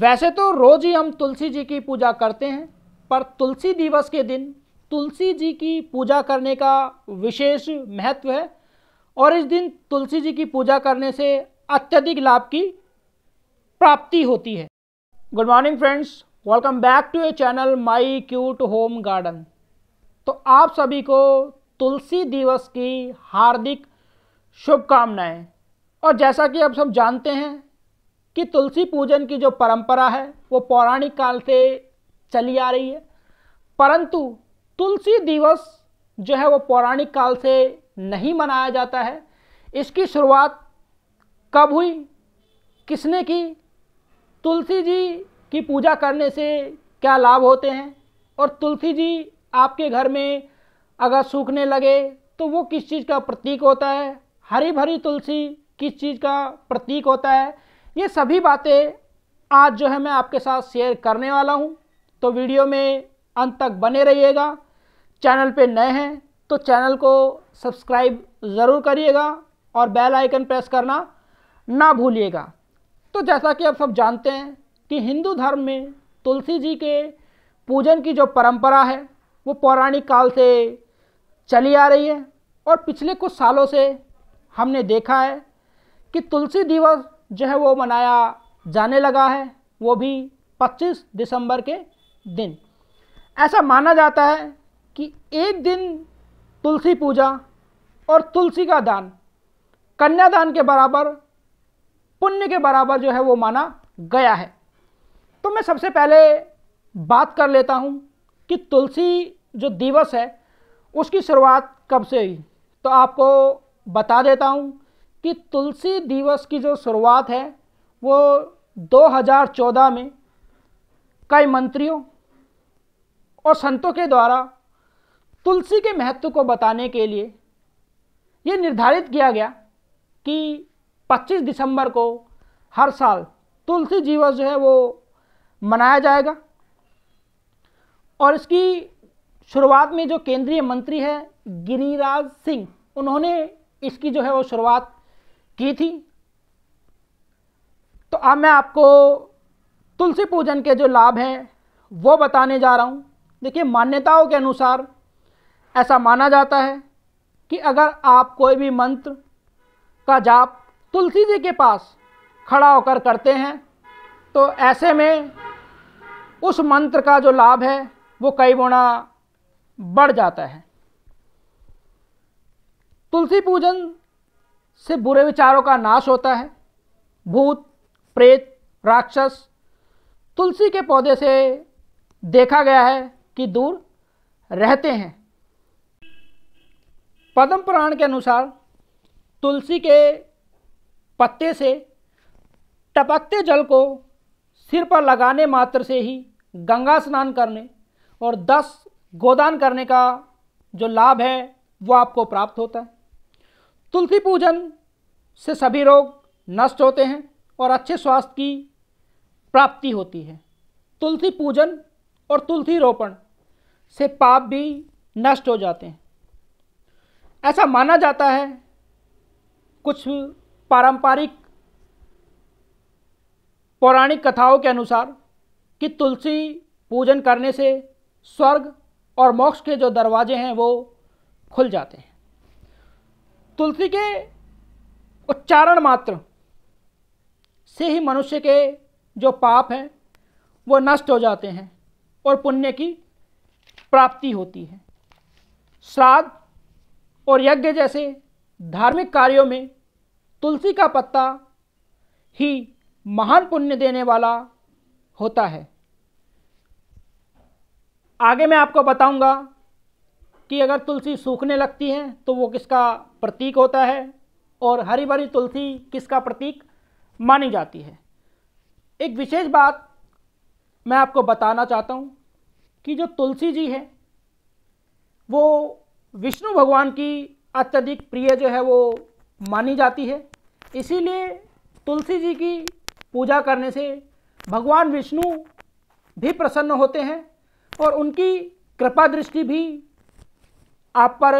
वैसे तो रोज ही हम तुलसी जी की पूजा करते हैं पर तुलसी दिवस के दिन तुलसी जी की पूजा करने का विशेष महत्व है और इस दिन तुलसी जी की पूजा करने से अत्यधिक लाभ की प्राप्ति होती है good morning friends welcome back to a channel my cute home garden तो आप सभी को तुलसी दिवस की हार्दिक शुभकामनाएं और जैसा कि आप सब जानते हैं कि तुलसी पूजन की जो परंपरा है वो पौराणिक काल से चली आ रही है परंतु तुलसी दिवस जो है वो पौराणिक काल से नहीं मनाया जाता है इसकी शुरुआत कब हुई किसने की तुलसी जी की पूजा करने से क्या लाभ होते हैं और तुलसी जी आपके घर में अगर सूखने लगे तो वो किस चीज़ का प्रतीक होता है हरी भरी तुलसी किस चीज़ का प्रतीक होता है ये सभी बातें आज जो है मैं आपके साथ शेयर करने वाला हूँ तो वीडियो में अंत तक बने रहिएगा चैनल पे नए हैं तो चैनल को सब्सक्राइब ज़रूर करिएगा और बेल आइकन प्रेस करना ना भूलिएगा तो जैसा कि आप सब जानते हैं कि हिंदू धर्म में तुलसी जी के पूजन की जो परंपरा है वो पौराणिक काल से चली आ रही है और पिछले कुछ सालों से हमने देखा है कि तुलसी दिवस जो है वो मनाया जाने लगा है वो भी 25 दिसंबर के दिन ऐसा माना जाता है कि एक दिन तुलसी पूजा और तुलसी का दान कन्यादान के बराबर पुण्य के बराबर जो है वो माना गया है तो मैं सबसे पहले बात कर लेता हूँ कि तुलसी जो दिवस है उसकी शुरुआत कब से हुई तो आपको बता देता हूँ कि तुलसी दिवस की जो शुरुआत है वो 2014 में कई मंत्रियों और संतों के द्वारा तुलसी के महत्व को बताने के लिए ये निर्धारित किया गया कि 25 दिसंबर को हर साल तुलसी दिवस जो है वो मनाया जाएगा और इसकी शुरुआत में जो केंद्रीय मंत्री है गिरिराज सिंह उन्होंने इसकी जो है वो शुरुआत की थी तो अब मैं आपको तुलसी पूजन के जो लाभ हैं वो बताने जा रहा हूँ देखिए मान्यताओं के अनुसार ऐसा माना जाता है कि अगर आप कोई भी मंत्र का जाप तुलसी जी के पास खड़ा होकर करते हैं तो ऐसे में उस मंत्र का जो लाभ है वो कई गुणा बढ़ जाता है तुलसी पूजन से बुरे विचारों का नाश होता है भूत प्रेत राक्षस तुलसी के पौधे से देखा गया है कि दूर रहते हैं पद्म पुराण के अनुसार तुलसी के पत्ते से टपकते जल को सिर पर लगाने मात्र से ही गंगा स्नान करने और दस गोदान करने का जो लाभ है वो आपको प्राप्त होता है तुलसी पूजन से सभी रोग नष्ट होते हैं और अच्छे स्वास्थ्य की प्राप्ति होती है तुलसी पूजन और तुलसी रोपण से पाप भी नष्ट हो जाते हैं ऐसा माना जाता है कुछ पारंपरिक पौराणिक कथाओं के अनुसार कि तुलसी पूजन करने से स्वर्ग और मोक्ष के जो दरवाजे हैं वो खुल जाते हैं तुलसी के उच्चारण मात्र से ही मनुष्य के जो पाप हैं वो नष्ट हो जाते हैं और पुण्य की प्राप्ति होती है श्राद्ध और यज्ञ जैसे धार्मिक कार्यों में तुलसी का पत्ता ही महान पुण्य देने वाला होता है आगे मैं आपको बताऊंगा कि अगर तुलसी सूखने लगती है तो वो किसका प्रतीक होता है और हरी भरी तुलसी किसका प्रतीक मानी जाती है एक विशेष बात मैं आपको बताना चाहता हूँ कि जो तुलसी जी है वो विष्णु भगवान की अत्यधिक प्रिय जो है वो मानी जाती है इसीलिए तुलसी जी की पूजा करने से भगवान विष्णु भी प्रसन्न होते हैं और उनकी कृपा दृष्टि भी आप पर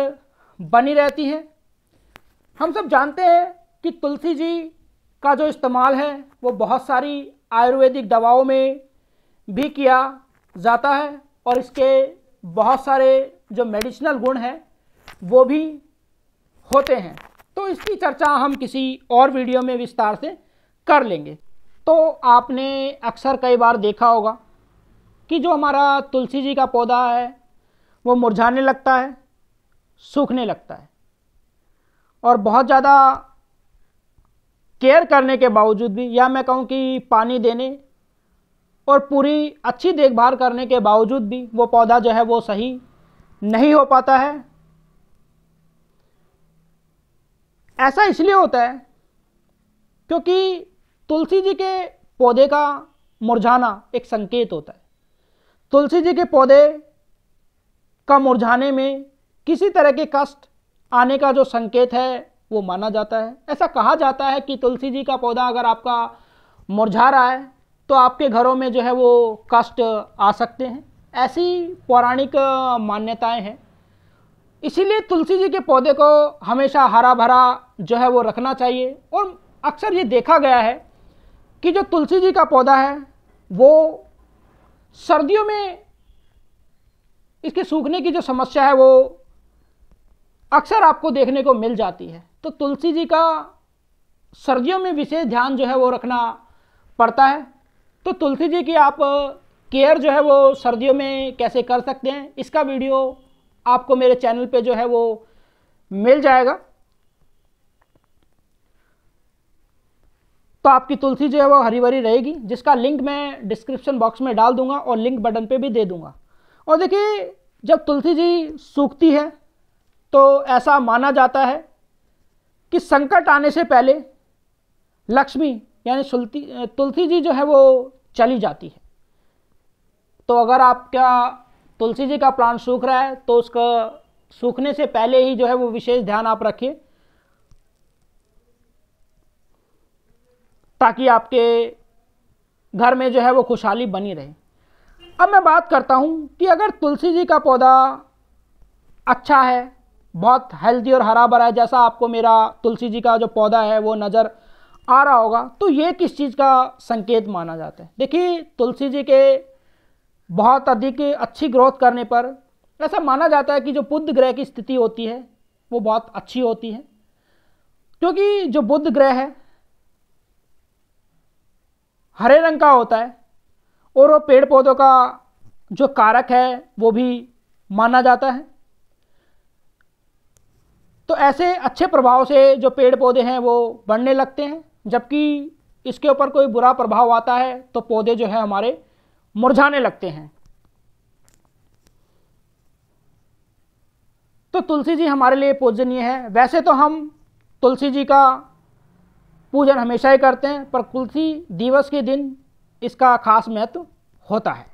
बनी रहती है हम सब जानते हैं कि तुलसी जी का जो इस्तेमाल है वो बहुत सारी आयुर्वेदिक दवाओं में भी किया जाता है और इसके बहुत सारे जो मेडिसिनल गुण हैं वो भी होते हैं तो इसकी चर्चा हम किसी और वीडियो में विस्तार से कर लेंगे तो आपने अक्सर कई बार देखा होगा कि जो हमारा तुलसी जी का पौधा है वो मुरझाने लगता है सूखने लगता है और बहुत ज़्यादा केयर करने के बावजूद भी या मैं कहूँ कि पानी देने और पूरी अच्छी देखभाल करने के बावजूद भी वो पौधा जो है वो सही नहीं हो पाता है ऐसा इसलिए होता है क्योंकि तुलसी जी के पौधे का मुरझाना एक संकेत होता है तुलसी जी के पौधे का मुरझाने में किसी तरह के कष्ट आने का जो संकेत है वो माना जाता है ऐसा कहा जाता है कि तुलसी जी का पौधा अगर आपका मुरझा रहा है तो आपके घरों में जो है वो कष्ट आ सकते हैं ऐसी पौराणिक मान्यताएं हैं इसीलिए तुलसी जी के पौधे को हमेशा हरा भरा जो है वो रखना चाहिए और अक्सर ये देखा गया है कि जो तुलसी जी का पौधा है वो सर्दियों में इसके सूखने की जो समस्या है वो अक्सर आपको देखने को मिल जाती है तो तुलसी जी का सर्दियों में विशेष ध्यान जो है वो रखना पड़ता है तो तुलसी जी की आप केयर जो है वो सर्दियों में कैसे कर सकते हैं इसका वीडियो आपको मेरे चैनल पे जो है वो मिल जाएगा तो आपकी तुलसी जो है वो हरी भरी रहेगी जिसका लिंक मैं डिस्क्रिप्शन बॉक्स में डाल दूंगा और लिंक बटन पे भी दे दूंगा और देखिए जब तुलसी जी सूखती है तो ऐसा माना जाता है कि संकट आने से पहले लक्ष्मी यानी सुलती तुलसी जी जो है वो चली जाती है तो अगर आपका तुलसी जी का प्लांट सूख रहा है तो उसका सूखने से पहले ही जो है वो विशेष ध्यान आप रखिए ताकि आपके घर में जो है वो खुशहाली बनी रहे अब मैं बात करता हूँ कि अगर तुलसी जी का पौधा अच्छा है बहुत हेल्दी और हरा भरा है जैसा आपको मेरा तुलसी जी का जो पौधा है वो नज़र आ रहा होगा तो ये किस चीज़ का संकेत माना जाता है देखिए तुलसी जी के बहुत अधिक अच्छी ग्रोथ करने पर ऐसा माना जाता है कि जो बुद्ध ग्रह की स्थिति होती है वो बहुत अच्छी होती है क्योंकि जो बुद्ध ग्रह है हरे रंग का होता है और वो पेड़ पौधों का जो कारक है वो भी माना जाता है तो ऐसे अच्छे प्रभाव से जो पेड़ पौधे हैं वो बढ़ने लगते हैं जबकि इसके ऊपर कोई बुरा प्रभाव आता है तो पौधे जो है हमारे मुरझाने लगते हैं तो तुलसी जी हमारे लिए पूजनीय है वैसे तो हम तुलसी जी का पूजन हमेशा ही करते हैं पर तुलसी दिवस के दिन इसका खास महत्व होता है